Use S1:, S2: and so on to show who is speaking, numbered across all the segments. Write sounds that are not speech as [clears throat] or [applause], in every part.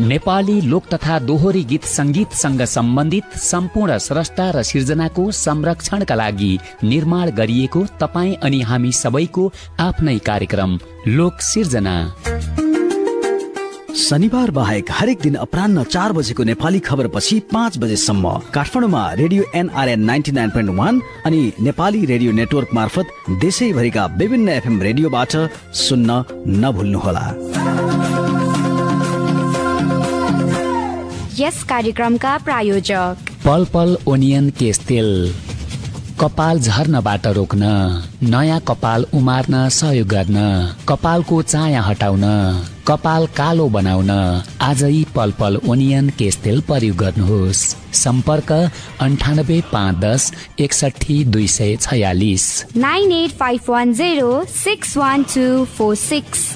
S1: नेपाली लोक तथा दोहोरी गीत सङ्गीतसँग सम्बन्धित सम्पूर्ण स्रष्टा र सिर्जनाको संरक्षणका लागि निर्माण गरिएको तपाईँ अनि हामी सबैको आफ्नै कार्यक्रम लोक सिर्जना शनिबार बाहेक हरेक दिन अपरान्न चार बजेको नेपाली खबरपछि पाँच बजेसम्म काठमाडौँमा radio NRN ninety nine point one अनि नेपाली रेडियो नेटवर्क मार्फत देशैभरिका विभिन्न एफएम रेडियोबाट सुन्न नभुल्नुहोला यस कार्यक्रमका प्रायोजक पल पल ओनियन केस तेल कपाल झर्नबाट रोक्न नयाँ कपाल उमार्न सहयोग गर्न कपालको चाया हटाउन कपाल कालो बनाउन आज यी पल पल ओनियन केस तेल प्रयोग गर्नुहोस् सम्पर्क अन्ठानब्बे पाँच दस एकसठी दुई सय छयालिस nine eight five one zero six one two four six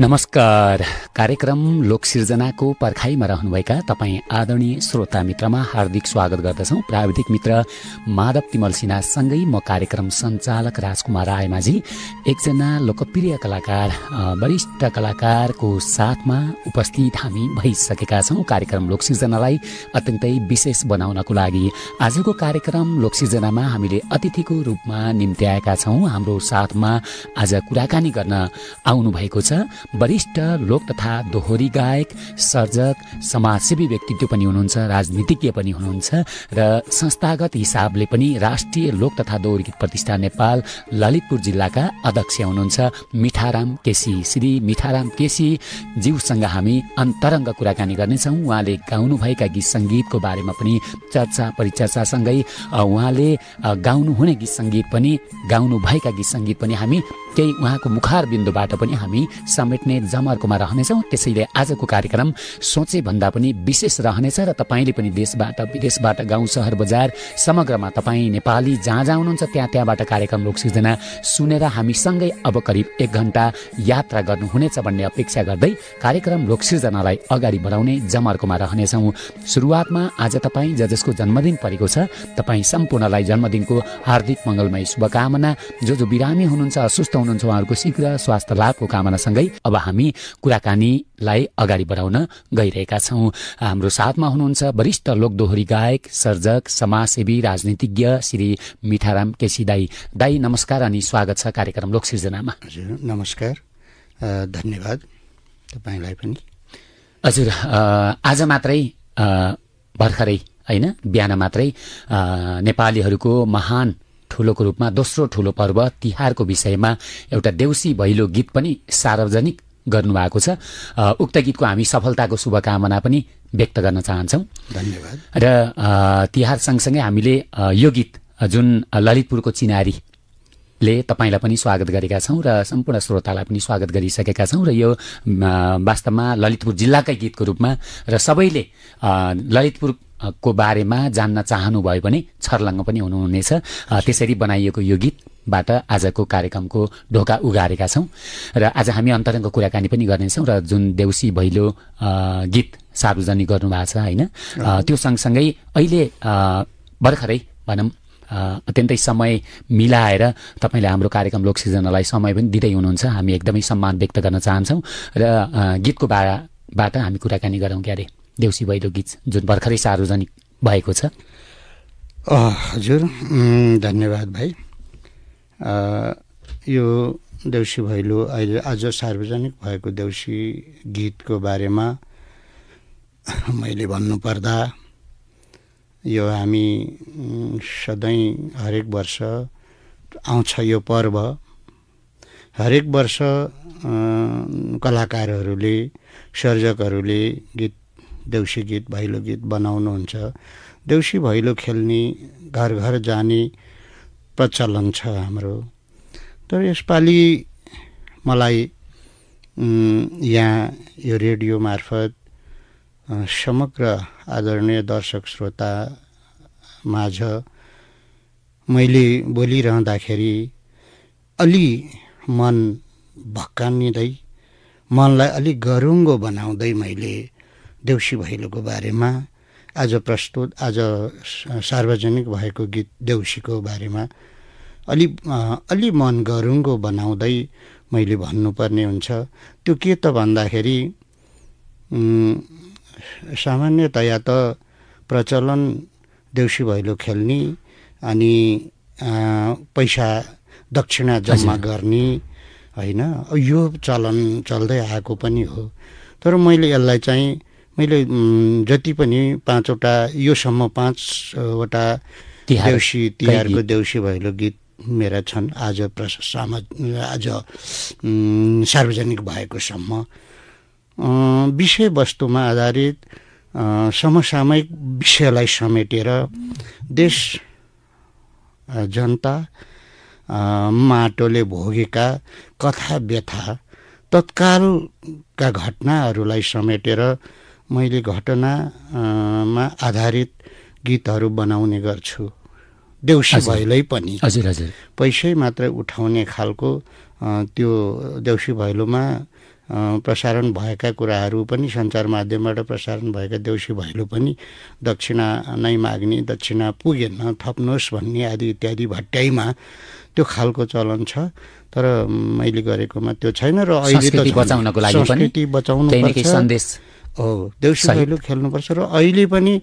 S1: नमस्कार कार्यक्रम लोकसिर्जनाको पर्खाइमा रहनुभएका तपाईँ आदरणीय श्रोता मित्रमा हार्दिक स्वागत गर्दछौँ प्राविधिक मित्र माधव तिमल सिन्हासँगै म कार्यक्रम सञ्चालक राजकुमार रायमाझी एकजना लोकप्रिय कलाकार वरिष्ठ कलाकारको साथमा उपस्थित हामी भइसकेका छौँ कार्यक्रम लोकसिर्जनालाई अत्यन्तै विशेष बनाउनको लागि आजको कार्यक्रम लोकसिर्जनामा हामीले अतिथिको रूपमा निम्त्याएका छौँ हाम्रो साथमा आज कुराकानी गर्न आउनुभएको छ वरिष्ठ लोक तथा दोहोरी गायक सर्जक समाजसेवी व्यक्तित्व पनि हुनुहुन्छ राजनीतिज्ञ पनि हुनुहुन्छ र संस्थागत हिसाबले पनि राष्ट्रिय लोक तथा दोहोरी गीत प्रतिष्ठान नेपाल ललितपुर जिल्लाका अध्यक्ष हुनुहुन्छ मिठाराम केसी श्री मिठाराम केसी जीवसँग हामी अन्तरङ्ग कुराकानी गर्नेछौँ उहाँले गाउनुभएका गीत सङ्गीतको बारेमा पनि चर्चा परिचर्चासँगै उहाँले गाउनुहुने गीत सङ्गीत पनि गाउनुभएका गीत सङ्गीत पनि हामी केही उहाँको मुखार बिन्दुबाट पनि हामी समेट भेट्ने जमर्कोमा रहनेछौँ त्यसैले आजको कार्यक्रम सोचे भन्दा पनि विशेष रहनेछ र तपाईँले पनि देशबाट विदेशबाट गाउँ सहर बजार समग्रमा तपाईँ नेपाली जहाँ जहाँ हुनुहुन्छ त्यहाँ त्यहाँबाट कार्यक्रम लोक सिर्जना सुनेर हामीसँगै अब करिब एक घन्टा यात्रा गर्नुहुनेछ भन्ने अपेक्षा गर्दै कार्यक्रम लोक सिर्जनालाई अगाडि बढाउने जमर्कोमा रहनेछौँ सुरुवातमा आज तपाईँ ज जसको जन्मदिन परेको छ तपाईँ सम्पूर्णलाई जन्मदिनको हार्दिक मङ्गलमय शुभकामना जो जो बिरामी हुनुहुन्छ अस्वस्थ हुनुहुन्छ उहाँहरूको शीघ्र स्वास्थ्य लाभको कामनासँगै अब हामी कुराकानीलाई अगाडि बढाउन गइरहेका छौँ हाम्रो साथमा हुनुहुन्छ वरिष्ठ लोकदोहोरी गायक सर्जक समाजसेवी राजनीतिज्ञ श्री मिठाराम केसी दाई दाई नमस्कार अनि स्वागत छ कार्यक्रम लोक सिर्जनामा नमस्कार धन्यवाद तपाईँलाई पनि हजुर आज मात्रै भर्खरै होइन बिहान मात्रै नेपालीहरूको महान ठुलोको रूपमा दोस्रो ठुलो पर्व तिहारको विषयमा एउटा देउसी भैलो गीत पनि सार्वजनिक गर्नुभएको छ उक्त गीतको हामी सफलताको शुभकामना पनि व्यक्त गर्न चाहन्छौँ धन्यवाद र तिहार सँगसँगै हामीले यो गीत जुन ललितपुरको चिनारी ले तपाईँलाई पनि स्वागत गरेका छौँ र सम्पूर्ण श्रोतालाई पनि स्वागत गरिसकेका छौँ र यो वास्तवमा ललितपुर जिल्लाकै गीतको रूपमा र सबैले ललितपुर को बारेमा जान्न चाहनुभयो भने छर्लङ्ग पनि हुनुहुनेछ त्यसरी बनाइएको यो गीतबाट आजको कार्यक्रमको ढोका उघारेका छौँ र आज हामी अन्तरङ्ग कुराकानी पनि गर्नेछौँ र जुन देउसी भैलो गीत सार्वजनिक गर्नुभएको छ होइन त्यो सँगसँगै अहिले भर्खरै भनौँ अत्यन्तै समय मिलाएर तपाईँले हाम्रो कार्यक्रम लोक सिर्जनालाई समय पनि दिँदै हुनुहुन्छ हामी एकदमै सम्मान व्यक्त गर्न चाहन्छौँ र गीतको बारेबाट हामी कुराकानी गरौँ क्यारे देउसी भैलो गीत जुन भर्खरै सार्वजनिक भएको
S2: छ हजुर धन्यवाद भाइ यो देउसी भैलो अहिले आज सार्वजनिक भएको देउसी गीतको बारेमा मैले भन्नुपर्दा यो हामी सधैँ हरेक वर्ष आउँछ यो पर्व हरेक वर्ष कलाकारहरूले सर्जकहरूले गीत देउसी गीत भैलो गीत बनाउनुहुन्छ देउसी भैलो खेल्ने घर घर जाने प्रचलन छ हाम्रो तर यसपालि मलाई यहाँ यो रेडियो मार्फत समग्र आदरणीय दर्शक श्रोता माझ मैले बोलिरहँदाखेरि अलि मन भक्कानिँदै मनलाई अलिक गरुङ्गो बनाउँदै मैले देउसी भैलोको बारेमा आज प्रस्तुत आज सार्वजनिक भएको गीत देउसीको बारेमा अलि अलि मन गरुङ्गो बनाउँदै मैले भन्नुपर्ने हुन्छ त्यो के त भन्दाखेरि सामान्यतया त प्रचलन देउसी भैलो खेल्ने अनि पैसा दक्षिणा जम्मा गर्ने होइन यो चलन चल्दै आएको पनि हो तर मैले यसलाई चाहिँ मैले जति पनि पाँचवटा योसम्म पाँचवटा देउसी तिहारको देउसी भैलो गीत मेरा छन् आज प्रशम आज सार्वजनिक भएकोसम्म विषयवस्तुमा आधारित समसामयिक विषयलाई समेटेर देश जनता माटोले भोगेका कथा व्यथा तत्कालका घटनाहरूलाई समेटेर मैले घटनामा आधारित गीतहरू बनाउने गर्छु देउसी भैलै पनि हजुर हजुर पैसै मात्र उठाउने खालको त्यो देउसी भैलोमा प्रसारण भएका कुराहरू पनि सञ्चार माध्यमबाट प्रसारण भएका देउसी भैलो पनि दक्षिणा नै माग्ने दक्षिणा पुगेन थप्नुहोस् भन्ने आदि इत्यादि भट्ट्याइमा त्यो खालको चलन छ तर मैले गरेकोमा त्यो छैन र अहिले त बचाउनको लागि संस्कृति बचाउनु सन्देश हो देउसी भैलो खेल्नुपर्छ र अहिले पनि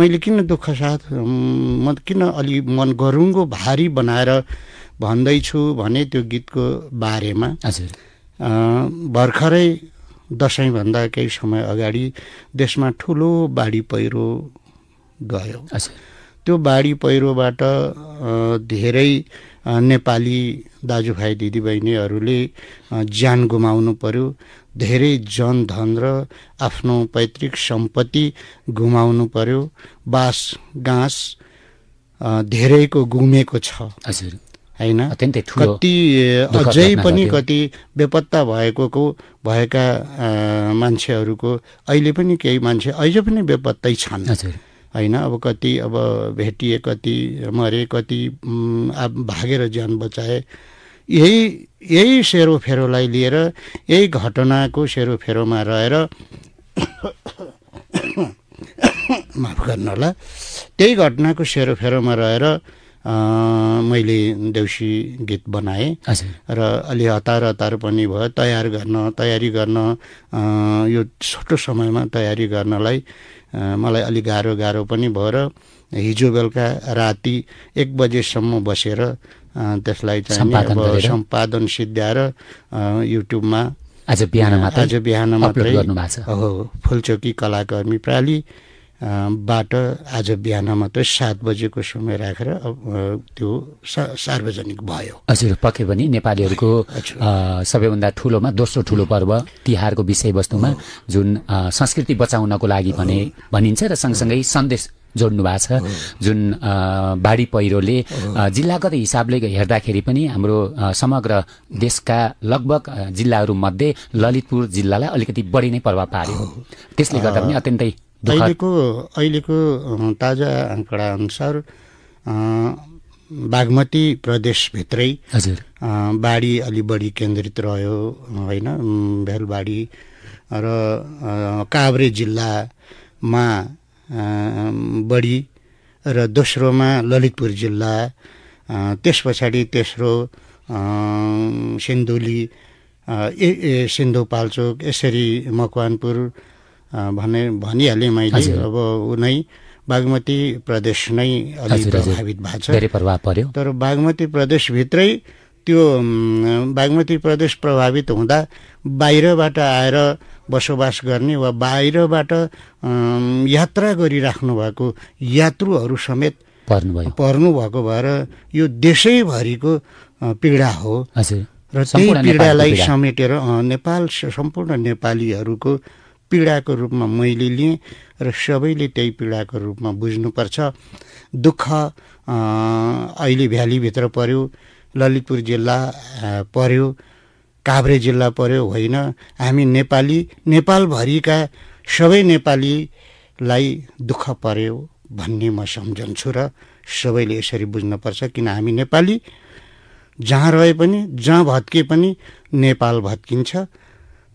S2: मैले किन दुःख साथ म किन अलि मन गरुङ्गो भारी बनाएर भन्दैछु भने त्यो गीतको बारेमा भर्खरै दसैँभन्दा केही समय अगाडि देशमा ठुलो बाढी पहिरो गयो त्यो बाढी पहिरोबाट धेरै नेपाली दाजुभाइ दिदीबहिनीहरूले ज्यान गुमाउनु पर्यो धेरै जन धन र आफ्नो पैतृक सम्पत्ति गुमाउनु पर्यो बाँस गाँस धेरैको गुमेको छ हजुर होइन कति अझै पनि कति बेपत्ता भएको भएका मान्छेहरूको अहिले पनि केही मान्छे अहिले पनि बेपत्तै छन् होइन अब कति अब भेटिए कति मरे कति भागेर ज्यान बचाए यही यही सेरोफेरोलाई लिएर यही घटनाको सेरोफेरोमा रहेर [coughs] माफ गर्नु होला त्यही घटनाको सेरोफेरोमा रहेर मैले देउसी गीत बनाएँ र अलि हतार हतार पनि भयो तयार गर्न तयारी गर्न यो छोटो समयमा तयारी गर्नलाई मलाई अलिक गाह्रो गाह्रो पनि भयो र हिजो बेलुका राति एक बजेसम्म बसेर त्यसलाई चाहिँ अब सम्पादन सिद्ध्याएर युट्युबमा आज बिहान आज बिहान मात्रै हो फुलचोकी कलाकर्मी प्राली बाट आज बिहान मात्रै सात बजेको समय राखेर त्यो सार्वजनिक भयो
S1: हजुर पक्कै पनि नेपालीहरूको सबैभन्दा ठुलोमा दोस्रो ठुलो पर्व तिहारको विषयवस्तुमा जुन संस्कृति बचाउनको लागि भने भनिन्छ र सँगसँगै सन्देश जोड्नु भएको छ जुन बाढी पहिरोले जिल्लागत हिसाबले हेर्दाखेरि पनि हाम्रो समग्र देशका लगभग जिल्लाहरूमध्ये ललितपुर जिल्लालाई अलिकति बढी नै प्रभाव पार्यो त्यसले गर्दा पनि अत्यन्तै
S2: अहिलेको अहिलेको ताजा आँकडा अनुसार बागमती प्रदेशभित्रै हजुर बाढी अलि बढी केन्द्रित रह्यो होइन भेलबाडी र काभ्रे जिल्लामा बढी र दोस्रोमा ललितपुर जिल्ला त्यस पछाडि तेस्रो सिन्धुली ए ए सिन्धुपाल्चोक यसरी मकवानपुर भने भनिहालेँ मैले अब उनै बागमती प्रदेश नै अलिक प्रभावित भएको छ प्रभाव तर बागमती प्रदेशभित्रै त्यो बागमती प्रदेश प्रभावित हुँदा बाहिरबाट आएर बसोबास गर्ने वा बाहिरबाट यात्रा गरिराख्नु भएको यात्रुहरू समेत पर्नुभयो पर्नुभएको भएर यो देशैभरिको पीडा हो
S1: र त्यही पीडालाई
S2: समेटेर नेपाल सम्पूर्ण नेपालीहरूको पीडाको रूपमा मैले लिएँ र सबैले त्यही पीडाको रूपमा बुझ्नुपर्छ दुःख अहिले भ्यालीभित्र पर्यो ललितपुर जिल्ला पर्यो काभ्रे जिल्ला पर्यो होइन हामी नेपाली नेपालभरिका सबै नेपालीलाई दुःख पर्यो भन्ने म सम्झन्छु र सबैले यसरी बुझ्नुपर्छ किन हामी नेपाली जहाँ रहे पनि जहाँ भत्के पनि नेपाल भत्किन्छ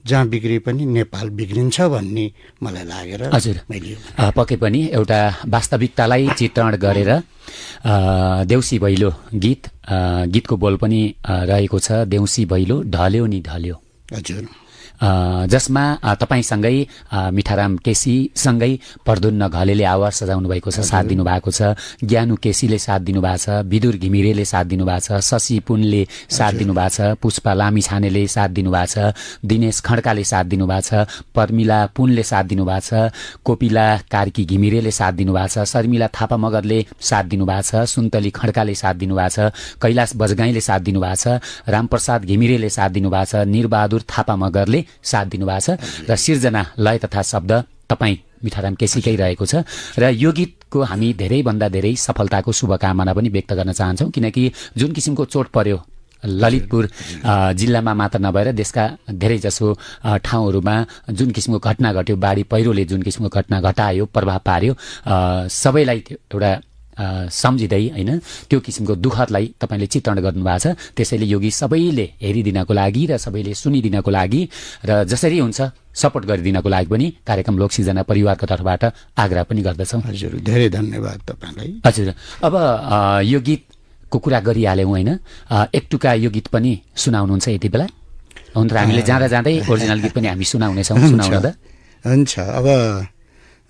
S2: जहाँ बिग्रे पनि नेपाल बिग्रिन्छ भन्ने मलाई लागेर हजुर मैले पक्कै पनि एउटा वास्तविकतालाई
S1: चित्रण गरेर देउसी भैलो गीत गीतको बोल पनि रहेको छ देउसी भैलो ढल्यो नि ढल्यो हजुर जसमा तपाईँसँगै मिठाराम केसीसँगै प्रदुन्न घलेले आवाज सजाउनु भएको छ साथ दिनुभएको छ ज्ञानु केसीले साथ दिनुभएको छ विदुर घिमिरेले साथ दिनुभएको छ शशि पुनले साथ दिनुभएको छ पुष्पा लामी छानेले साथ दिनुभएको छ दिनेश खड्काले साथ दिनुभएको छ पर्मिला पुनले साथ दिनुभएको छ कोपिला कार्की घिमिरेले साथ दिनुभएको छ शर्मिला थापा मगरले साथ दिनुभएको छ सुन्तली खड्काले साथ दिनुभएको छ कैलाश बजगाईले साथ दिनुभएको छ रामप्रसाद घिमिरेले साथ दिनुभएको छ निरबहादुर थापा मगरले साथ दिनुभएको छ र सिर्जना लय तथा शब्द तपाईँ मिठाराम केसीकै रहेको छ र यो गीतको हामी धेरैभन्दा धेरै सफलताको शुभकामना पनि व्यक्त गर्न चाहन्छौँ किनकि जुन किसिमको चोट पर्यो ललितपुर जिल्लामा मात्र नभएर देशका धेरैजसो ठाउँहरूमा जुन किसिमको घटना घट्यो बाढी पहिरोले जुन किसिमको घटना घटायो प्रभाव पार्यो सबैलाई एउटा सम्झिँदै होइन त्यो किसिमको दुःखलाई तपाईँले चित्रण गर्नुभएको छ त्यसैले योगी सबैले हेरिदिनको लागि र सबैले सुनिदिनको लागि र जसरी हुन्छ सपोर्ट गरिदिनको लागि पनि कार्यक्रम लोक सिर्जना परिवारको तर्फबाट आग्रह पनि गर्दछौँ हजुर धेरै धन्यवाद तपाईँलाई हजुर अब यो गीतको कुरा गरिहाल्यौँ होइन टुका यो गीत पनि सुनाउनुहुन्छ
S2: यति बेला हुन त हामीले जाँदा जाँदै ओरिजिनल गीत पनि हामी सुनाउनेछौँ सुनाउन हुन्छ अब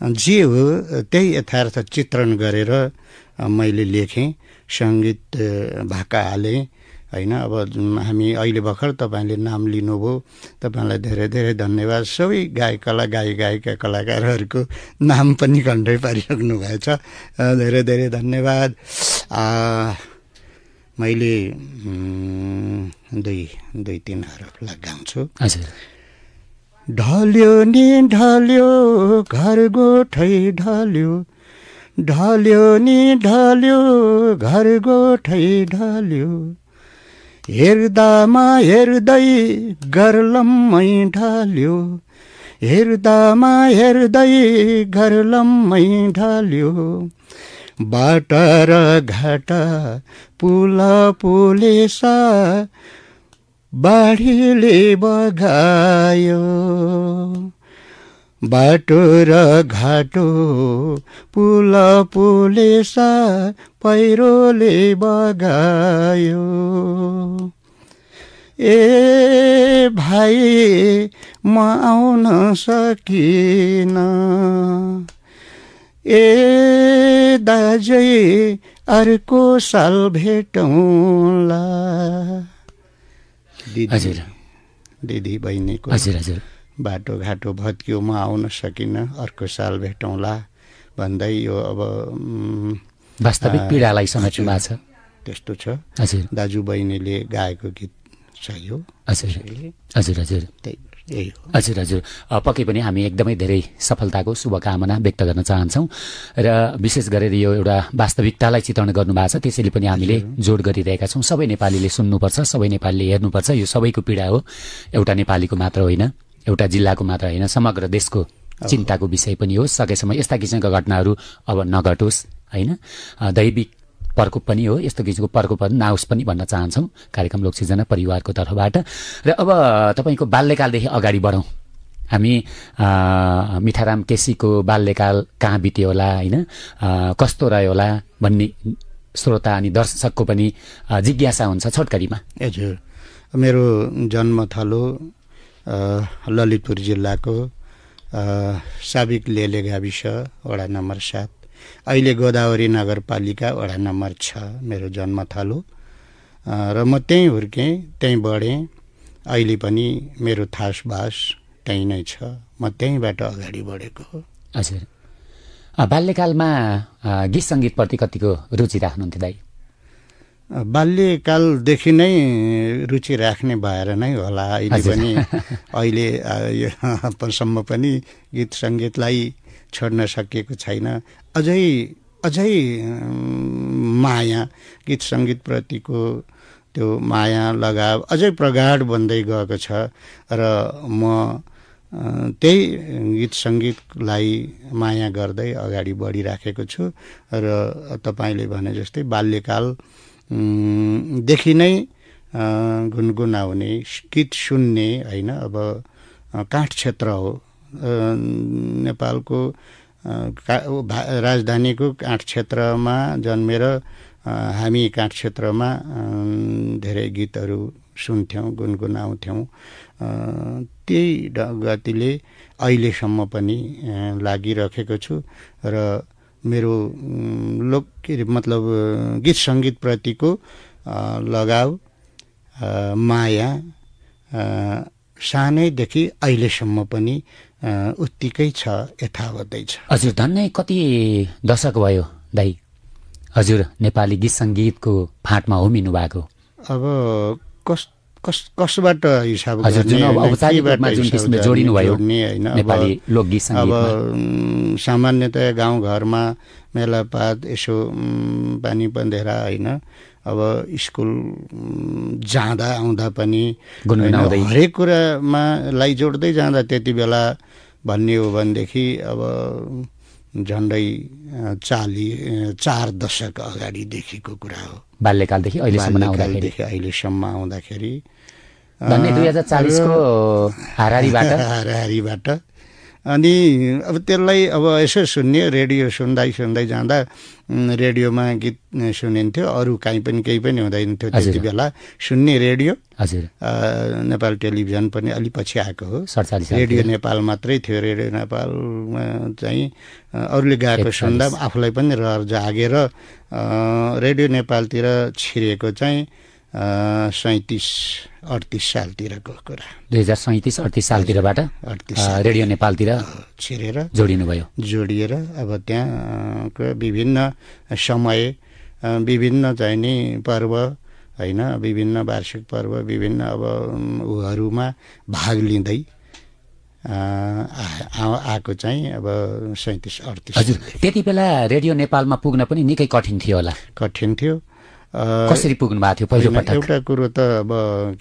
S2: जे हो त्यही यथार्थ चित्रण गरेर मैले लेखेँ सङ्गीत भाका हालेँ होइन अब हामी अहिले भर्खर तपाईँले नाम लिनुभयो तपाईँलाई धेरै धेरै धन्यवाद सबै गायकला गायक गायिका कलाकारहरूको नाम पनि कन्ठै पारिसक्नु भएछ धेरै धेरै धन्यवाद मैले दुई दुई तिन हरफलाई गाउँछु हजुर ढल्यो नि ढल्यो घर गोठै ढल्यो ढल्यो नि ढल्यो घर गोठै ढल्यो हेर्दामा हेर्दै घर गरलम्मै ढल्यो हेर्दामा हेर्दै घर गरलम्मै ढल्यो बाटा र घाटा पुल पुलेसा बाढीले बगायो बाटो र घाटो पुल पुलेसा पहिरोले बगायो ए भाइ म आउन सकिन ए दाजै अर्को साल भेटौँला दिदी दिदी बहिनीको हजुर हजुर बाटोघाटो भत्कियो म आउन सकिनँ अर्को साल भेटौँला भन्दै यो अब वास्तविक पीडालाई समेट्नु भएको छ त्यस्तो छ हजुर दाजुबहिनीले गाएको गीत छ यो हजुर हजुर हजुर त्यही हजुर
S1: हजुर पक्कै पनि हामी एकदमै धेरै सफलताको शुभकामना व्यक्त गर्न चाहन्छौँ र विशेष गरेर यो एउटा वास्तविकतालाई चित्रण गर्नुभएको छ त्यसैले पनि हामीले जोड गरिरहेका छौँ सबै नेपालीले सुन्नुपर्छ सबै नेपालीले हेर्नुपर्छ यो सबैको पीडा हो एउटा नेपालीको मात्र होइन एउटा जिल्लाको मात्र होइन समग्र देशको चिन्ताको विषय पनि हो सकेसम्म यस्ता किसिमका घटनाहरू अब नघटोस् होइन दैविक प्रकोप पनि हो यस्तो किसिमको प्रकोप नाओस् पनि भन्न चाहन्छौँ कार्यक्रम लोक परिवारको तर्फबाट र अब तपाईँको बाल्यकालदेखि अगाडि बढौँ हामी मिठाराम केसीको बाल्यकाल कहाँ बित्यो होला होइन कस्तो रह्यो होला भन्ने श्रोता अनि दर्शकको पनि जिज्ञासा हुन्छ छोटकरीमा
S2: हजुर मेरो जन्म थलो ललितपुर जिल्लाको साबिक लेले गाविस वडा नम्बर सात अहिले गोदावरी नगरपालिका वडा नम्बर छ मेरो जन्मथलो र म त्यहीँ हुर्केँ त्यहीँ बढेँ अहिले पनि मेरो थास बास त्यहीँ नै छ म त्यहीँबाट अगाडि बढेको हो
S1: हजुर बाल्यकालमा गीत सङ्गीतप्रति कतिको रुचि राख्नुहुन्थ्यो दाइ
S2: बाल्यकालदेखि नै रुचि राख्ने भएर नै होला अहिले पनि अहिले योसम्म [laughs] पनि गीत सङ्गीतलाई छोड्न सकिएको छैन अझै अझै माया गीत सङ्गीतप्रतिको त्यो माया लगाव अझै प्रगाढ बन्दै गएको छ र म त्यही गीत सङ्गीतलाई माया गर्दै अगाडि बढिराखेको छु र तपाईँले भने जस्तै बाल्यकालदेखि नै गुनगुनाउने गीत सुन्ने होइन अब काठ क्षेत्र हो नेपालको राजधानीको काठ क्षेत्रमा जन्मेर हामी काठ क्षेत्रमा धेरै गीतहरू सुन्थ्यौँ गुनगुनाउँथ्यौँ त्यही गतिले अहिलेसम्म पनि लागिरहेको छु र मेरो लोक मतलब गीत सङ्गीतप्रतिको लगाव माया सानैदेखि अहिलेसम्म पनि उत्तिकै छ यथावतै छ
S1: हजुर धन्नै कति दशक भयो दाई हजुर नेपाली गीत सङ्गीतको फाँटमा होमिनु भएको
S2: अब कस कस कसबाट हिसाब नेपाली लोकगीत अब सामान्यतया गाउँघरमा मेलापात यसो पानी पन्धेरा होइन अब स्कुल जाँदा आउँदा पनि हरेक कुरामा लाई जोड्दै जाँदा त्यति बेला भन्ने हो भनेदेखि अब झन्डै चाली चार दशक अगाडिदेखिको कुरा हो बाल्यकालदेखि अहिलेसम्म आउँदाखेरि हाराहारीबाट [laughs] अनि अब त्यसलाई अब यसो सुन्ने रेडियो सुन्दै सुन्दै जाँदा रेडियोमा गीत सुनिन्थ्यो अरू काहीँ पनि केही पनि हुँदैन थियो त्यति बेला सुन्ने रेडियो हजुर नेपाल टेलिभिजन पनि अलि पछि आएको हो रेडियो नेपाल मात्रै थियो रेडियो नेपालमा चाहिँ अरूले गाएको सुन्दा आफूलाई पनि रहर जागेर रेडियो नेपालतिर छिरेको चाहिँ सैतिस अडतिस सालतिरको कुरा
S1: दुई हजार सैँतिस अडतिस सालतिरबाट अडतिस रेडियो नेपालतिर छिरेर जोडिनुभयो
S2: जोडिएर अब त्यहाँको विभिन्न समय विभिन्न चाहिँ नि पर्व होइन विभिन्न वार्षिक पर्व विभिन्न अब उहरूमा भाग लिँदै आएको चाहिँ अब सैँतिस अडतिस हजुर त्यति बेला रेडियो नेपालमा पुग्न पनि निकै कठिन थियो होला कठिन थियो कसरी पुग्नु भएको थियो पटक एउटा कुरो त अब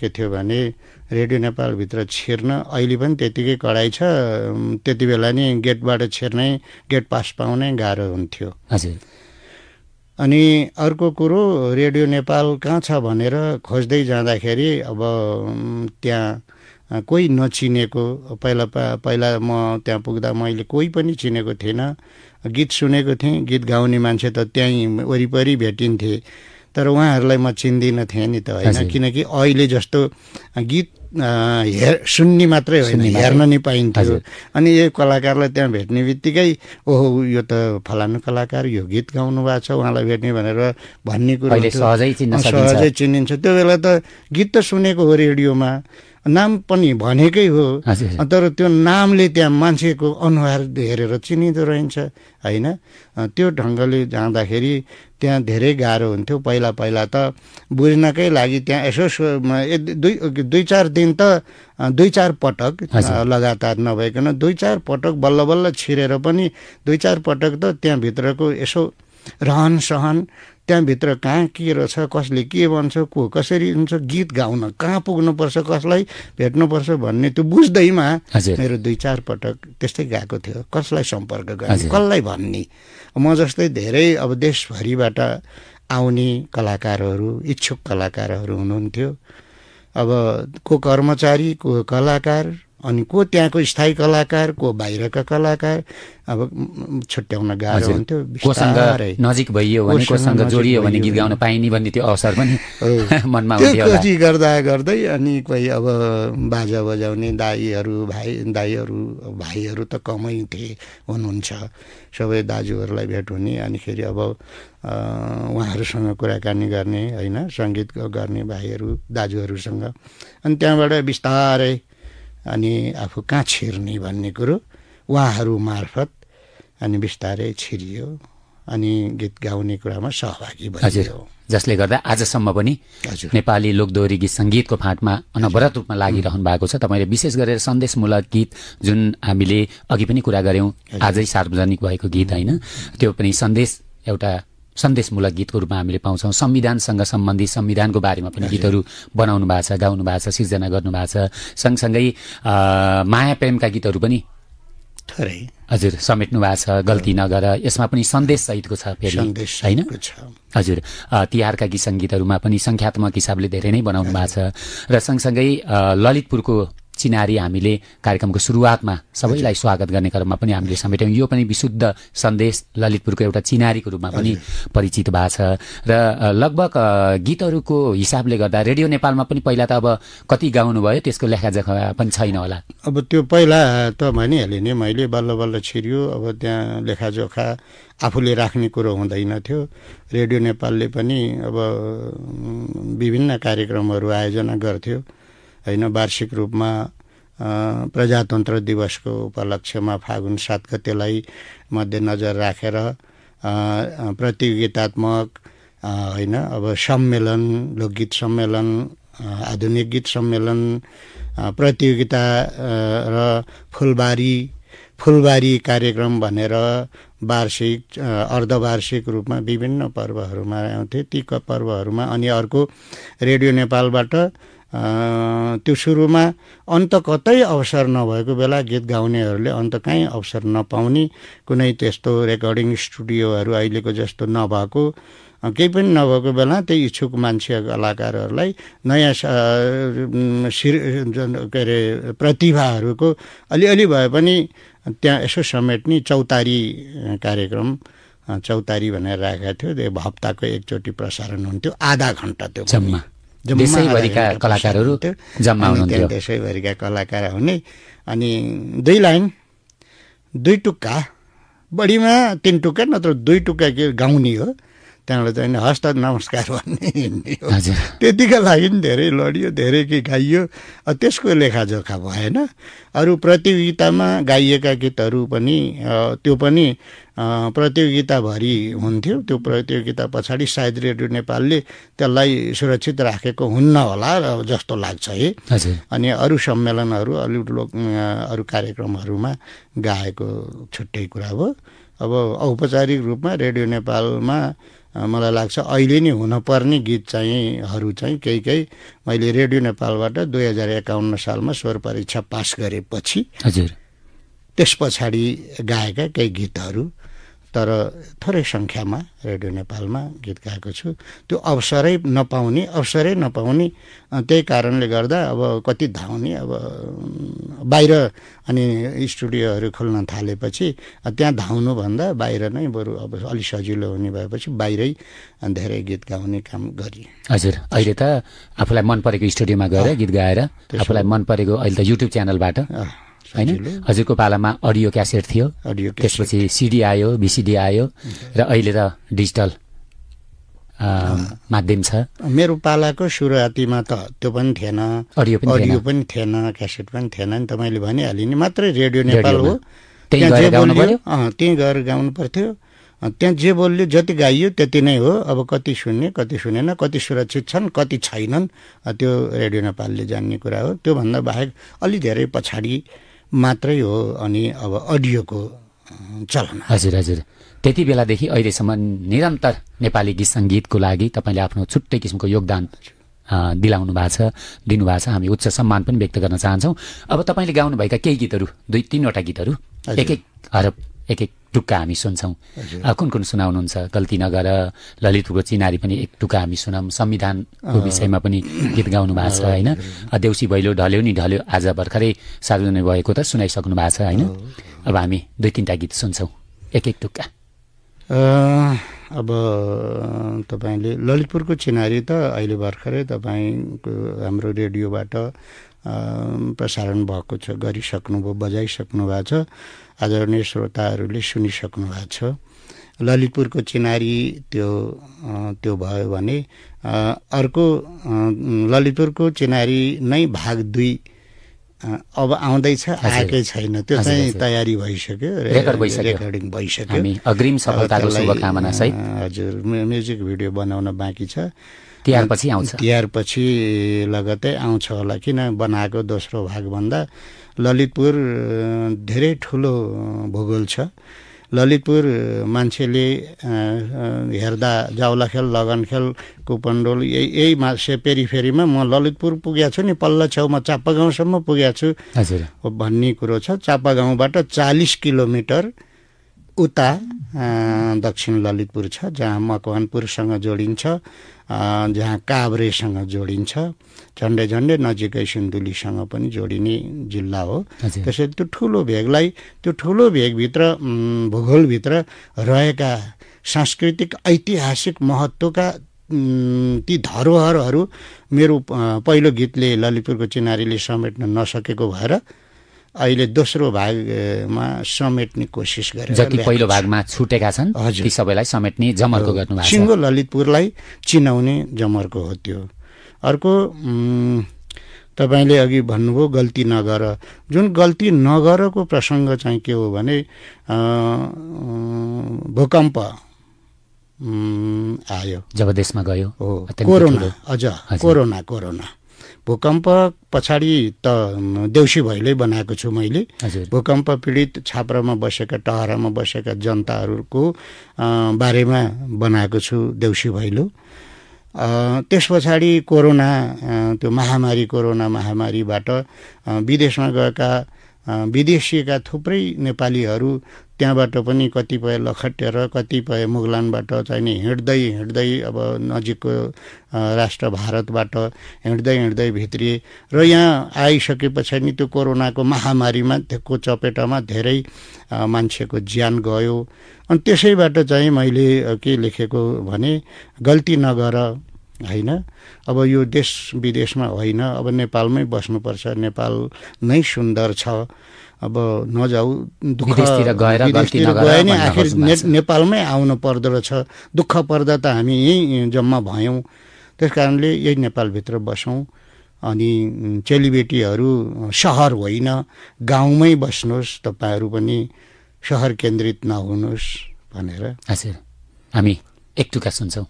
S2: के थियो भने रेडियो नेपालभित्र छिर्न अहिले पनि त्यतिकै कडाइ छ त्यति बेला नि गेटबाट छिर्नै गेट पास पाउनै गाह्रो हुन्थ्यो हजुर अनि अर्को कुरो रेडियो नेपाल कहाँ छ भनेर खोज्दै जाँदाखेरि अब त्यहाँ कोही नचिनेको पहिला पहिला म त्यहाँ पुग्दा मैले कोही पनि चिनेको थिइनँ गीत सुनेको थिएँ गीत गाउने मान्छे त त्यहीँ वरिपरि भेटिन्थे तर उहाँहरूलाई म चिन्दिनँ थिएँ नि त होइन किनकि अहिले जस्तो गीत हे सुन्ने मात्रै होइन हेर्न नि पाइन्थ्यो अनि यो कलाकारलाई त्यहाँ भेट्ने बित्तिकै ओहो यो त फलानु कलाकार यो गीत गाउनु भएको छ उहाँलाई भेट्ने भनेर भन्ने कुरो सहजै चिनिन्छ त्यो बेला त गीत त सुनेको हो रेडियोमा नाम पनि भनेकै हो तर त्यो नामले त्यहाँ मान्छेको अनुहार हेरेर चिनिँदो रहन्छ होइन त्यो ढङ्गले जाँदाखेरि त्यहाँ धेरै गाह्रो हुन्थ्यो पहिला पहिला त बुझ्नकै लागि त्यहाँ यसो दुई दुई चार दिन त दुई चार पटक लगातार नभइकन दुई चार पटक बल्ल बल्ल छिरेर पनि दुई चार पटक त त्यहाँभित्रको यसो रहन सहन त्यहाँभित्र कहाँ के रहेछ कसले के भन्छ को कसरी हुन्छ गीत गाउन कहाँ पुग्नुपर्छ कसलाई भेट्नुपर्छ भन्ने त्यो बुझ्दैमा मेरो दुई चार पटक त्यस्तै गएको थियो कसलाई सम्पर्क गर्ने कसलाई भन्ने म जस्तै धेरै अब देशभरिबाट आउने कलाकारहरू इच्छुक कलाकारहरू हुनुहुन्थ्यो अब को कर्मचारी को कलाकार अनि को त्यहाँको स्थायी कलाकार को बाहिरका कलाकार अब छुट्याउन गाह्रो हुन्थ्यो नजिक भइयो भने कोसँग जोडियो भने गीत गाउन
S1: पाइने भन्ने त्यो अवसर पनि [laughs] मनमा खोजी
S2: गर्दा गर्दै अनि कोही अब बाजा बजाउने दाईहरू भाइ दाईहरू भाइहरू त कमै थिए हुनुहुन्छ सबै दाजुहरूलाई भेट हुने अनिखेरि अब उहाँहरूसँग कुराकानी गर्ने होइन सङ्गीत गर्ने भाइहरू दाजुहरूसँग अनि त्यहाँबाट बिस्तारै अनि आफू कहाँ छिर्ने भन्ने कुरो उहाँहरू मार्फत अनि बिस्तारै छिरियो अनि गीत गाउने कुरामा सहभागी भयो
S1: जसले गर्दा आजसम्म पनि नेपाली लोकदोरी गीत सङ्गीतको फाँटमा अनवरत रूपमा लागिरहनु भएको छ तपाईँले विशेष गरेर सन्देशमूलक गीत जुन हामीले अघि पनि कुरा गऱ्यौँ आजै सार्वजनिक भएको गीत होइन त्यो पनि सन्देश एउटा सन्देशमूलक गीतको रूपमा हामीले पाउँछौँ संविधानसँग सम्बन्धित संविधानको बारेमा पनि गीतहरू बनाउनु भएको छ गाउनु भएको छ सिर्जना गर्नु गर्नुभएको छ सँगसँगै माया प्रेमका गीतहरू पनि हजुर समेट्नु भएको छ गल्ती नगर यसमा पनि सन्देश सहितको छ फेरि होइन हजुर तिहारका गीत सङ्गीतहरूमा पनि सङ्ख्यात्मक हिसाबले धेरै नै बनाउनु भएको छ र सँगसँगै ललितपुरको चिनारी हामीले कार्यक्रमको सुरुवातमा सबैलाई स्वागत गर्ने क्रममा पनि हामीले समेट्यौँ यो पनि विशुद्ध सन्देश ललितपुरको एउटा चिनारीको रूपमा पनि परिचित भएको छ र लगभग गीतहरूको हिसाबले गर्दा रेडियो नेपालमा पनि पहिला त अब कति गाउनु भयो त्यसको लेखाजोखा पनि छैन होला
S2: अब त्यो पहिला त भनिहालेँ नि मैले बल्ल बल्ल छिरियो अब त्यहाँ लेखाजोखा आफूले राख्ने कुरो हुँदैन थियो रेडियो नेपालले पनि अब विभिन्न कार्यक्रमहरू आयोजना गर्थ्यो होइन वार्षिक रूपमा प्रजातन्त्र दिवसको उपलक्ष्यमा फागुन सात गतेलाई मध्यनजर राखेर प्रतियोगितात्मक होइन अब सम्मेलन लोकगीत सम्मेलन आधुनिक गीत सम्मेलन प्रतियोगिता र फुलबारी फुलबारी कार्यक्रम भनेर वार्षिक अर्धवार्षिक रूपमा विभिन्न पर्वहरूमा आउँथे ती पर्वहरूमा अनि अर्को रेडियो नेपालबाट त्यो सुरुमा अन्त कतै अवसर नभएको बेला गीत गाउनेहरूले अन्त कहीँ अवसर नपाउने कुनै त्यस्तो रेकर्डिङ स्टुडियोहरू अहिलेको जस्तो नभएको केही पनि नभएको बेला त्यही इच्छुक मान्छे कलाकारहरूलाई नयाँ सिर के अरे प्रतिभाहरूको अलिअलि भए पनि त्यहाँ यसो समेट्ने चौतारी कार्यक्रम चौतारी भनेर राखेको थियो त्यो हप्ताको एकचोटि प्रसारण हुन्थ्यो आधा घन्टा त्यो जम्मा देशैभरिका कलाकारहरू जम्मा हुनुहुन्थ्यो देशैभरिका कलाकार हुने अनि दुई लाइन दुई टुक्का बढीमा तिन टुक्का नत्र दुई टुक्का के गाउने हो त्यहाँबाट चाहिँ हस्त नमस्कार भन्ने हो त्यतिका लागि पनि धेरै लडियो धेरै के गाइयो त्यसको लेखाजोखा भएन अरू प्रतियोगितामा गाइएका गीतहरू पनि त्यो पनि प्रतियोगिताभरि हुन्थ्यो त्यो प्रतियोगिता पछाडि सायद रेडियो नेपालले त्यसलाई सुरक्षित राखेको हुन्न होला जस्तो लाग्छ है अनि अरू सम्मेलनहरू अलि लोक अरू कार्यक्रमहरूमा गाएको छुट्टै कुरा हो अब औपचारिक रूपमा रेडियो नेपालमा मलाई लाग्छ अहिले नै हुनपर्ने गीत चाहिँहरू चाहिँ केही केही मैले रेडियो नेपालबाट दुई हजार एकाउन्न सालमा स्वर परीक्षा पास गरेपछि हजुर त्यस पछाडि गाएका केही गीतहरू तर थोरै सङ्ख्यामा रेडियो नेपालमा गीत गाएको छु त्यो अवसरै नपाउने अवसरै नपाउने त्यही कारणले गर्दा अब कति धाउने अब बाहिर अनि स्टुडियोहरू खोल्न थालेपछि त्यहाँ धाउनुभन्दा बाहिर नै बरु अब अलिक सजिलो हुने भएपछि बाहिरै धेरै गीत गाउने काम गरेँ
S1: हजुर अहिले त आफूलाई मन परेको स्टुडियोमा गएर गीत गाएर आफूलाई मन परेको अहिले त युट्युब च्यानलबाट होइन हजुरको पालामा अडियो क्यासेट थियो त्यसपछि सिडी आयो भिसिडी आयो र अहिले त डिजिटल माध्यम छ
S2: मेरो पालाको सुरुवातीमा त त्यो पनि थिएन अडियो पनि थिएन क्यासेट पनि थिएन नि त मैले भनिहालेँ नि मात्रै रेडियो नेपाल हो त्यहाँ त्यहीँ गएर गाउनु पर्थ्यो त्यहाँ जे बोल्यो जति गाइयो त्यति नै हो अब कति सुन्ने कति सुनेन कति सुरक्षित छन् कति छैनन् त्यो रेडियो नेपालले जान्ने कुरा हो त्योभन्दा बाहेक अलि धेरै पछाडि मात्रै हो अनि अब अडियोको चलन हजुर हजुर त्यति बेलादेखि अहिलेसम्म निरन्तर
S1: नेपाली गीत सङ्गीतको लागि तपाईँले आफ्नो छुट्टै किसिमको योगदान दिलाउनु भएको छ दिनुभएको छ हामी उच्च सम्मान पनि व्यक्त गर्न चाहन्छौँ अब तपाईँले गाउनुभएका केही गीतहरू दुई तिनवटा गीतहरू एक एक हरप एक एक टुक्का हामी सुन्छौँ कुन कुन सुनाउनुहुन्छ गल्ती नगर ललितपुरको चिनारी पनि एक टुक्का हामी सुनौँ संविधानको विषयमा पनि गीत गाउनु भएको छ होइन देउसी भैलो ढल्यो नि ढल्यो आज भर्खरै सार्वजनिक भएको त सुनाइसक्नु भएको छ होइन अब हामी दुई तिनवटा गीत सुन्छौँ एक एक टुक्का
S2: अब तपाईँले ललितपुरको चिनारी त अहिले भर्खरै तपाईँको हाम्रो रेडियोबाट प्रसारण भएको छ गरिसक्नुभयो बजाइसक्नु भएको छ आदरणीय श्रोताहरूले सुनिसक्नु भएको छ ललितपुरको चिनारी त्यो त्यो भयो भने अर्को ललितपुरको चिनारी नै भाग दुई अब आउँदैछ आएकै छैन त्यो चाहिँ तयारी भइसक्यो रेकर्डिङ भइसक्यो अग्रिम सफलताको हजुर म्युजिक भिडियो बनाउन बाँकी छ तिहारपछि आउँछ तिहारपछि लगतै आउँछ होला किन बनाएको दोस्रो भागभन्दा ललितपुर धेरै ठुलो भूगोल छ ललितपुर मान्छेले हेर्दा जाउलाखेल लगनखेल कुपन्डोल यही यही मासे पेरिफेरीमा म ललितपुर पुगेको छु नि पल्ल छेउमा चापा गाउँसम्म पुगेको
S1: छु
S2: भन्ने कुरो छ चापा गाउँबाट चालिस किलोमिटर उता दक्षिण ललितपुर छ जहाँ मकवानपुरसँग जोडिन्छ जहाँ काभ्रेसँग जोडिन्छ झन्डै झन्डै नजिकै सिन्धुलीसँग पनि जोडिने जिल्ला हो त्यसरी त्यो ठुलो भेगलाई त्यो ठुलो भेगभित्र भूगोलभित्र रहेका सांस्कृतिक ऐतिहासिक महत्त्वका ती धरोहरहरू मेरो पहिलो गीतले ललितपुरको चिनारीले समेट्न नसकेको भएर अहिले दोस्रो भागमा समेट्ने कोसिस गरे जति पहिलो भागमा छुटेका छन् ती सबैलाई समेट्ने जमर्को गर्नु सिङ्गो ललितपुरलाई चिनाउने जमर्को हो त्यो अर्को तपाईँले अघि भन्नुभयो गल्ती नगर जुन गल्ती नगरको प्रसङ्ग चाहिँ के हो भने भूकम्प आयो
S1: जब देशमा गयो हो कोरोना
S2: अझ कोरोना कोरोना भूकम्प पछाडि त देउसी भैलै बनाएको छु मैले भूकम्प पीडित छाप्रामा बसेका टहरामा बसेका जनताहरूको बारेमा बनाएको छु देउसी भैलो त्यस पछाडि कोरोना त्यो महामारी कोरोना महामारीबाट विदेशमा गएका विदेशीका थुप्रै नेपालीहरू त्यहाँबाट पनि कतिपय लखटेर कतिपय मुगलानबाट चाहिने हिँड्दै हिँड्दै अब नजिकको राष्ट्र भारतबाट हिँड्दै हिँड्दै भित्रिए र यहाँ आइसके पछाडि त्यो कोरोनाको महामारीमा त्यो चपेटामा धेरै मान्छेको ज्यान गयो अनि त्यसैबाट चाहिँ मैले के लेखेको भने गल्ती नगर होइन अब यो देश विदेशमा होइन अब नेपालमै बस्नुपर्छ नेपाल नै सुन्दर छ अब नजाऊ दुःख विदेशतिर गए नि आखिर ने, नेपालमै आउनु पर्दो रहेछ दुःख पर्दा त हामी यहीँ जम्मा भयौँ त्यस कारणले यही नेपालभित्र बसौँ अनि चेलीबेटीहरू सहर होइन गाउँमै बस्नुहोस् तपाईँहरू पनि सहर केन्द्रित नहुनुहोस् भनेर
S1: हजुर हामी
S2: एक टुका सुन्छौँ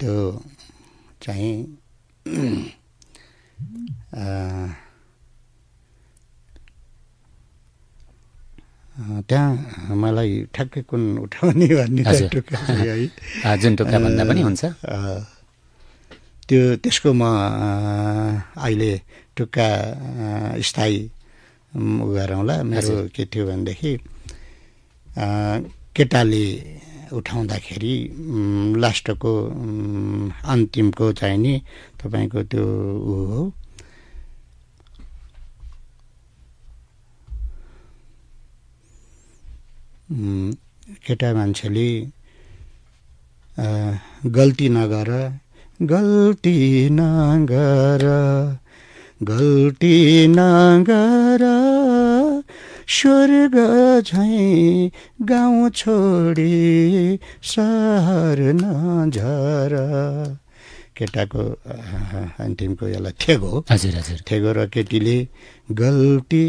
S2: त्यो चाहिँ [clears throat] त्यहाँ मलाई ठ्याक्कै कुन उठाउने [laughs] भन्ने टुक्का है [laughs] जुन पनि हुन्छ त्यो त्यसको म अहिले टुक्का स्थायी गरौँला मेरो के थियो भनेदेखि केटाले उठाउँदाखेरि लास्टको अन्तिमको चाहिँ नि तपाईँको त्यो ऊ हो केटा मान्छेले गल्ती नगर गल्ती नगर गल्ती नगर स्वर्ग झै गाउँ छोडी सहर नझर केटाको अन्तिमको यसलाई ठेगो हजुर हजुर ठेगो र केटीले गल्ती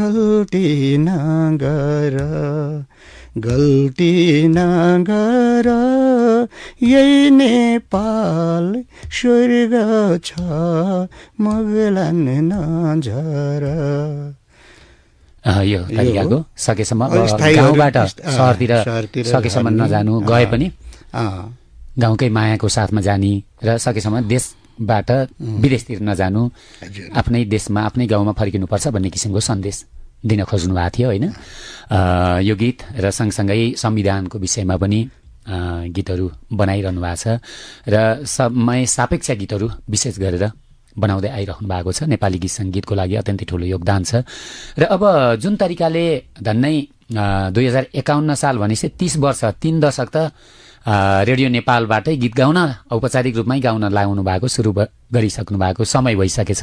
S2: गल्ती नगर गल्ती नगर यही नेपाल स्वर्ग छ मगलन नझर
S1: यो तरिकाको सकेसम्म गाउँबाट सहरतिर सकेसम्म नजानु गए पनि गाउँकै मायाको साथमा जाने र सकेसम्म देशबाट विदेशतिर नजानु आफ्नै देशमा आफ्नै गाउँमा फर्किनुपर्छ भन्ने किसिमको सन्देश दिन खोज्नु भएको थियो होइन यो गीत र सँगसँगै संविधानको विषयमा पनि गीतहरू बनाइरहनु भएको छ र समय सापेक्ष गीतहरू विशेष गरेर बनाउँदै आइरहनु भएको छ नेपाली गीत सङ्गीतको लागि अत्यन्तै ठुलो योगदान छ र अब जुन तरिकाले धन्नै दुई हजार एकाउन्न साल भनेपछि तिस वर्ष तिन दशक त रेडियो नेपालबाटै गीत गाउन औपचारिक रूपमै गाउन लाउनु भएको सुरु गरिसक्नु भएको समय भइसकेछ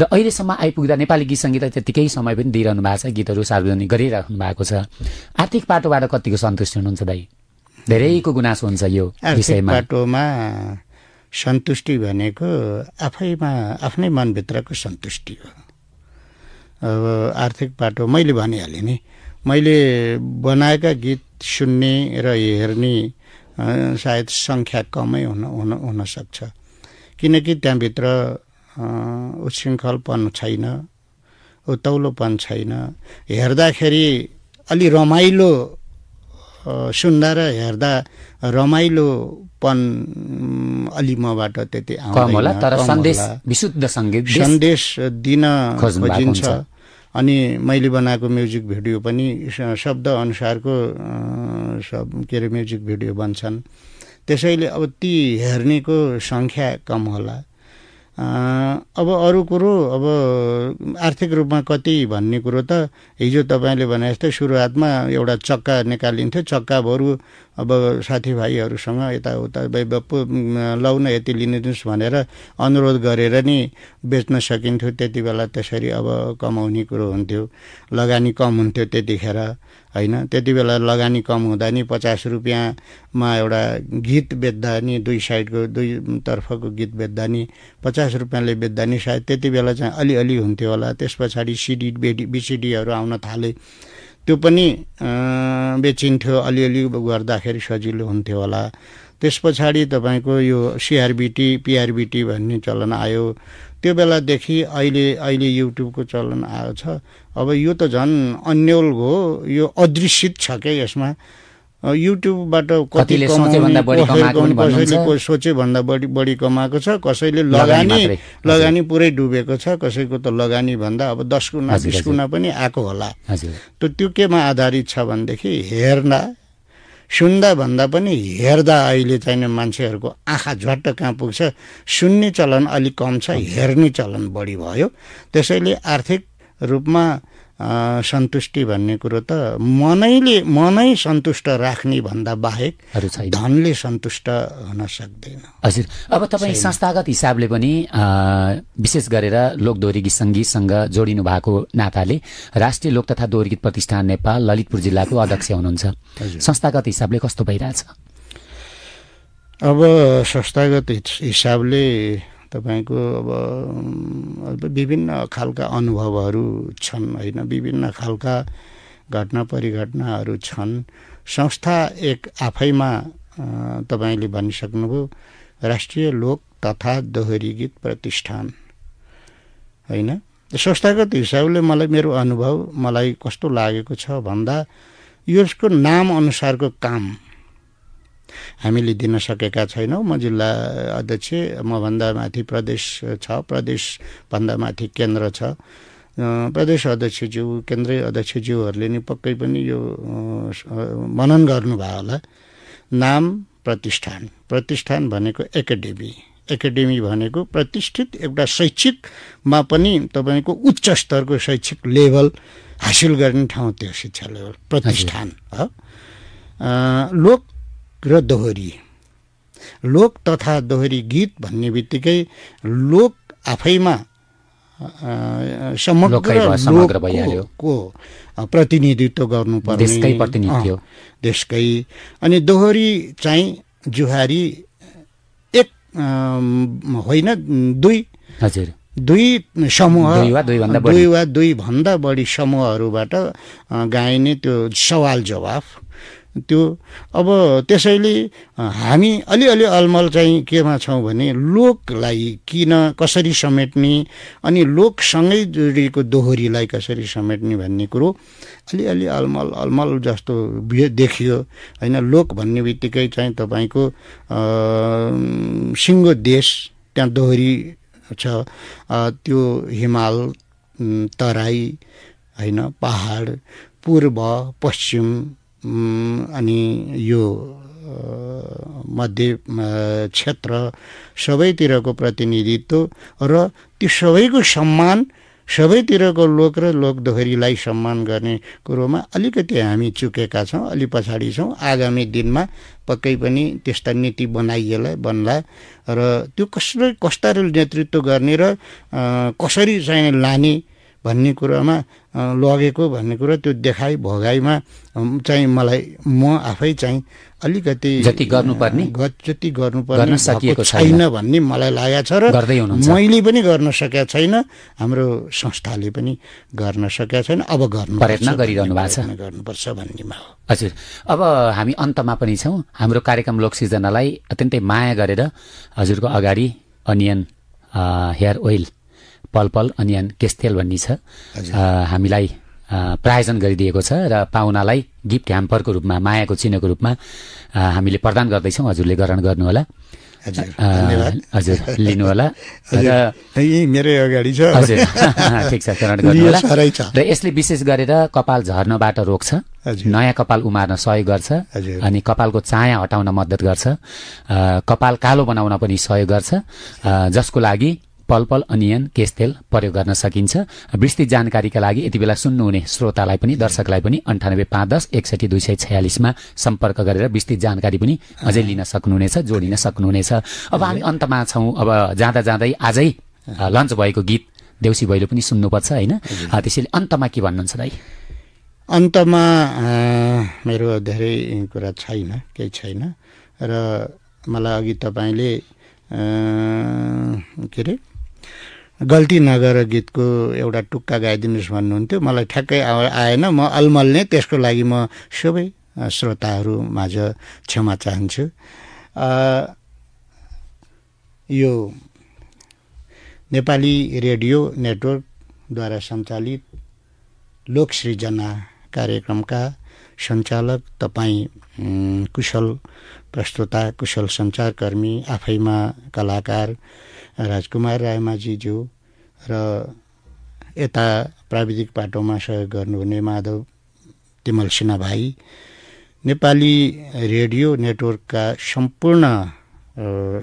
S1: र अहिलेसम्म आइपुग्दा नेपाली गीत सङ्गीतलाई त्यतिकै समय पनि दिइरहनु भएको छ गीतहरू सार्वजनिक गरिराख्नु भएको छ आर्थिक पाटोबाट कतिको सन्तुष्टि हुनुहुन्छ दाई धेरैको गुनासो हुन्छ यो विषयमा
S2: पाटोमा सन्तुष्टि भनेको आफैमा आफ्नै मनभित्रको सन्तुष्टि हो अब आर्थिक बाटो मैले भनिहालेँ नि मैले बनाएका गीत सुन्ने र हेर्ने सायद सङ्ख्या कमै हुन हुन हुनसक्छ किनकि त्यहाँभित्र उच्छृङ्खलपन छैन उतौलोपन छैन हेर्दाखेरि अलि रमाइलो सुन्दा र हेर्दा रमाइलो पन अलि मबाट त्यति होला तर सन्देश विशुद्ध सङ्गीत सन्देश दिन खोजिन्छ अनि मैले बनाएको म्युजिक भिडियो पनि शब्द अनुसारको सब के अरे म्युजिक भिडियो बन्छन् त्यसैले अब ती हेर्नेको सङ्ख्या कम होला अब अरू कुरो अब आर्थिक रूपमा कति भन्ने कुरो त हिजो तपाईँले भने जस्तै सुरुवातमा एउटा चक्का निकालिन्थ्यो चक्का बरु अब साथीभाइहरूसँग यताउता लाउन यति लिनुहोस् भनेर अनुरोध गरेर नि बेच्न सकिन्थ्यो त्यति बेला त्यसरी अब कमाउने कुरो हुन्थ्यो लगानी कम हुन्थ्यो त्यतिखेर होइन त्यति बेला लगानी कम हुँदा नि पचास रुपियाँमा एउटा गीत बेच्दा नि दुई साइडको दुई तर्फको गीत बेच्दा नि पचास रुपियाँले बेच्दा नि सायद त्यति बेला चाहिँ अलिअलि हुन्थ्यो होला त्यस पछाडि सिडी बेडी बिसिडीहरू आउन थाले त्यो पनि बेचिन्थ्यो अलिअलि गर्दाखेरि सजिलो हुन्थ्यो होला त्यस पछाडि तपाईँको यो सिआरबिटी पिआरबिटी भन्ने चलन आयो त्यो बेलादेखि अहिले अहिले युट्युबको चलन आएको छ अब यो त झन् अन्यल हो यो अदृश्यित छ क्या यसमा युट्युबबाट कति कसैले सोचे भन्दा बढी बढी कमाएको छ कसैले लगानी लगानी पुरै डुबेको छ कसैको त लगानी भन्दा अब दस गुणा बिस गुणा पनि आएको होला त त्यो केमा आधारित छ भनेदेखि हेर्दा सुन्दा भन्दा पनि हेर्दा अहिले चाहिँ मान्छेहरूको आँखा झट्ट कहाँ पुग्छ सुन्ने चलन अलिक कम छ हेर्ने चलन बढी भयो त्यसैले आर्थिक रूपमा सन्तुष्टि भन्ने कुरो त मनैले मनै सन्तुष्ट राख्ने भन्दा बाहेक धनले सन्तुष्ट हुन सक्दैन हजुर अब तपाईँ संस्थागत हिसाबले
S1: पनि विशेष गरेर लोकदोरी गीत सङ्गीतसँग जोडिनु भएको नाताले राष्ट्रिय लोक तथा दोहोरी गीत प्रतिष्ठान नेपाल ललितपुर जिल्लाको अध्यक्ष हुनुहुन्छ संस्थागत हिसाबले कस्तो
S2: भइरहेछ अब संस्थागत हिसाबले तपाईँको अब विभिन्न खालका अनुभवहरू छन् होइन विभिन्न खालका घटना परिघटनाहरू छन् संस्था एक आफैमा तपाईँले भनिसक्नुभयो राष्ट्रिय लोक तथा दोहोरी गीत प्रतिष्ठान होइन संस्थागत हिसाबले मलाई मेरो अनुभव मलाई कस्तो लागेको छ भन्दा यसको नामअनुसारको काम हामीले दिन सकेका छैनौँ म जिल्ला अध्यक्ष मभन्दा माथि प्रदेश छ प्रदेशभन्दा माथि केन्द्र छ प्रदेश अध्यक्षज्यू केन्द्रीय अध्यक्षज्यूहरूले नि पक्कै पनि यो मनन गर्नुभयो होला नाम प्रतिष्ठान प्रतिष्ठान भनेको एकाडेमी एकाडेमी भनेको प्रतिष्ठित एउटा शैक्षिकमा पनि तपाईँको उच्च स्तरको शैक्षिक लेभल हासिल गर्ने ठाउँ त्यो शिक्षा लेभल प्रतिष्ठान हो लोक र दोहोरी लोक तथा दोहोरी गीत भन्ने बित्तिकै लोक आफैमा समग्र को प्रतिनिधित्व गर्नु देशकै अनि दोहोरी चाहिँ जुहारी एक होइन दुई हजुर दुई समूह दुई वा दुई भन्दा बढी समूहहरूबाट गाइने त्यो सवाल जवाफ त्यो अब त्यसैले हामी अलिअलि अलमल चाहिँ केमा छौँ भने लोकलाई किन कसरी समेट्ने अनि लोकसँगै जोडिएको दोहोरीलाई कसरी समेट्ने भन्ने कुरो अलिअलि अलमल अलमल जस्तो देखियो होइन लोक भन्ने बित्तिकै चाहिँ तपाईँको सिङ्गो देश त्यहाँ दोहोरी छ त्यो हिमाल तराई होइन पहाड पूर्व पश्चिम अनि यो मध्य क्षेत्र सबैतिरको प्रतिनिधित्व र ती सबैको सम्मान सबैतिरको लोक र लोक सम्मान गर्ने कुरोमा अलिकति हामी चुकेका छौँ अलि पछाडि छौँ आगामी दिनमा पक्कै पनि त्यस्ता नीति बनाइएला बन्ला र त्यो कसरी कस्ता नेतृत्व गर्ने र कसरी चाहिँ लाने भन्ने कुरामा लगेको भन्ने कुरा त्यो देखाइ भोगाइमा चाहिँ मलाई म आफै चाहिँ अलिकति जति गर्नुपर्ने जति गर्नुपर्ने सकिएको छैन भन्ने मलाई लागेको छ र मैले पनि गर्न सकेको छैन हाम्रो संस्थाले पनि गर्न सकेका छैन अब गर्नु प्रयत्न गरिरहनु भएको छ गर्नुपर्छ भन्नेमा हो हजुर अब हामी अन्तमा पनि छौँ
S1: हाम्रो कार्यक्रम लोक सिर्जनालाई अत्यन्तै माया गरेर हजुरको अगाडि अनियन हेयर ओइल पलपल अनियन केस्तेल भन्ने छ हामीलाई प्रायोजन गरिदिएको छ र पाहुनालाई गिफ्ट ह्याम्परको रूपमा मायाको चिन्हको रूपमा हामीले प्रदान गर्दैछौँ हजुरले ग्रहण गर्नुहोला हजुर लिनुहोला र यसले विशेष गरेर कपाल झर्नबाट रोक्छ नयाँ कपाल उमार्न सहयोग गर्छ अनि कपालको चाया हटाउन मद्दत गर्छ कपाल कालो बनाउन पनि सहयोग गर्छ जसको लागि पलपल अनियन केस तेल प्रयोग गर्न सकिन्छ विस्तृत जानकारीका लागि यति बेला सुन्नुहुने श्रोतालाई पनि दर्शकलाई पनि अन्ठानब्बे पाँच दस एकसठी दुई सय छयालिसमा सम्पर्क गरेर विस्तृत जानकारी पनि अझै लिन सक्नुहुनेछ जोडिन सक्नुहुनेछ अब हामी अन्तमा छौँ अब जाँदा जाँदै आजै लन्च भएको गीत देउसी भैलो पनि सुन्नुपर्छ होइन त्यसैले अन्तमा के भन्नुहुन्छ दाइ
S2: अन्तमा मेरो धेरै कुरा छैन केही छैन र मलाई अघि तपाईँले के अरे गल्ती नगर गीतको एउटा टुक्का गाइदिनुहोस् भन्नुहुन्थ्यो मलाई ठ्याक्कै आएन म अलमल्ने त्यसको लागि म सबै श्रोताहरू माझ क्षमा चाहन्छु यो नेपाली रेडियो नेटवर्कद्वारा सञ्चालित लोक सृजना कार्यक्रमका सञ्चालक तपाईँ कुशल प्रस्तुता कुशल सञ्चारकर्मी आफैमा कलाकार राजकुमार रायमाझीज्यू र यता प्राविधिक पाटोमा सहयोग गर्नुहुने माधव तिमल सिन्हा भाइ नेपाली रेडियो नेटवर्कका सम्पूर्ण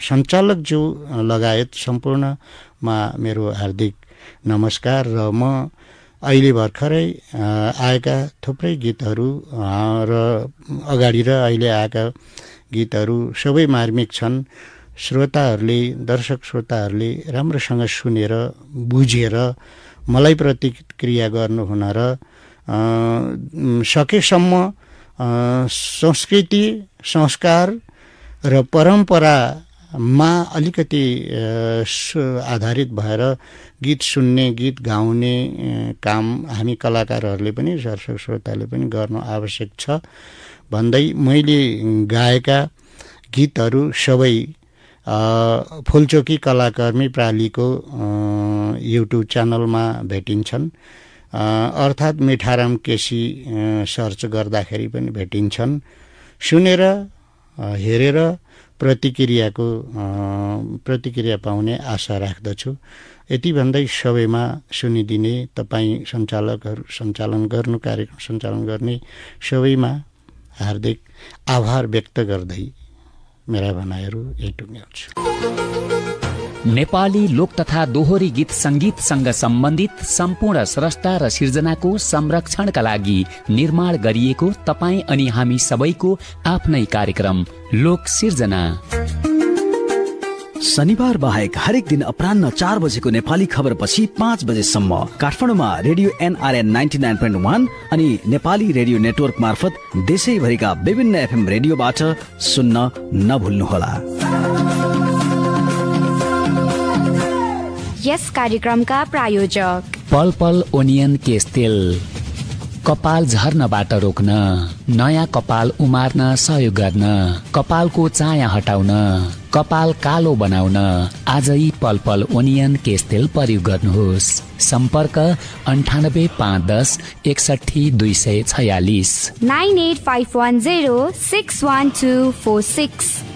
S2: सञ्चालकज्यू लगायत सम्पूर्णमा मेरो हार्दिक नमस्कार र म अहिले भर्खरै आएका थुप्रै गीतहरू र अगाडि र अहिले आएका गीतहरू सबै मार्मिक छन् श्रोताहरूले दर्शक श्रोताहरूले राम्रोसँग सुनेर बुझेर मलाई प्रतिक्रिया गर्नुहुन र सकेसम्म संस्कृति संस्कार र परम्परामा अलिकति आधारित भएर गीत सुन्ने गीत गाउने काम हामी कलाकारहरूले पनि दर्शक श्रोताले पनि गर्नु आवश्यक छ भन्दै मैले गाएका गीतहरू सबै फुलचोकी कलाकर्मी प्रालीको युट्युब च्यानलमा भेटिन्छन् अर्थात् मिठाराम केसी सर्च गर्दाखेरि पनि भेटिन्छन् सुनेर हेरेर प्रतिक्रियाको प्रतिक्रिया पाउने आशा राख्दछु यति भन्दै सबैमा सुनिदिने तपाईँ सञ्चालकहरू सञ्चालन गर्नु कार्यक्रम सञ्चालन गर्ने सबैमा हार्दिक आभार व्यक्त गर्दै मेरा भनाइहरू यही नेपाली
S1: लोक तथा दोहोरी गीत सङ्गीतसँग सम्बन्धित सम्पूर्ण स्रष्टा र सिर्जनाको संरक्षणका लागि निर्माण गरिएको तपाईँ अनि हामी सबैको आफ्नै कार्यक्रम लोक सिर्जना शनिबार बाहेक हरेक दिन अपरान्न चार बजेको नेपाली खबर पछि पाँच बजेसम्म काठमाडौँमा radio NRN ninety nine point one अनि नेपाली रेडियो नेटवर्क मार्फत देशैभरिका विभिन्न एफएम रेडियोबाट सुन्न नभुल्नुहोला यस कार्यक्रमका प्रायोजक पल पल ओनियन केस तेल कपाल झर्नबाट रोक्न नयाँ कपाल उमार्न सहयोग गर्न कपालको चाया हटाउन कपाल कालो बनाउन आज यी पल पल ओनियन केस तेल प्रयोग गर्नुहोस् सम्पर्क अन्ठानब्बे पाँच दस एकसठी दुई सय छयालिस nine eight five one zero six one two four six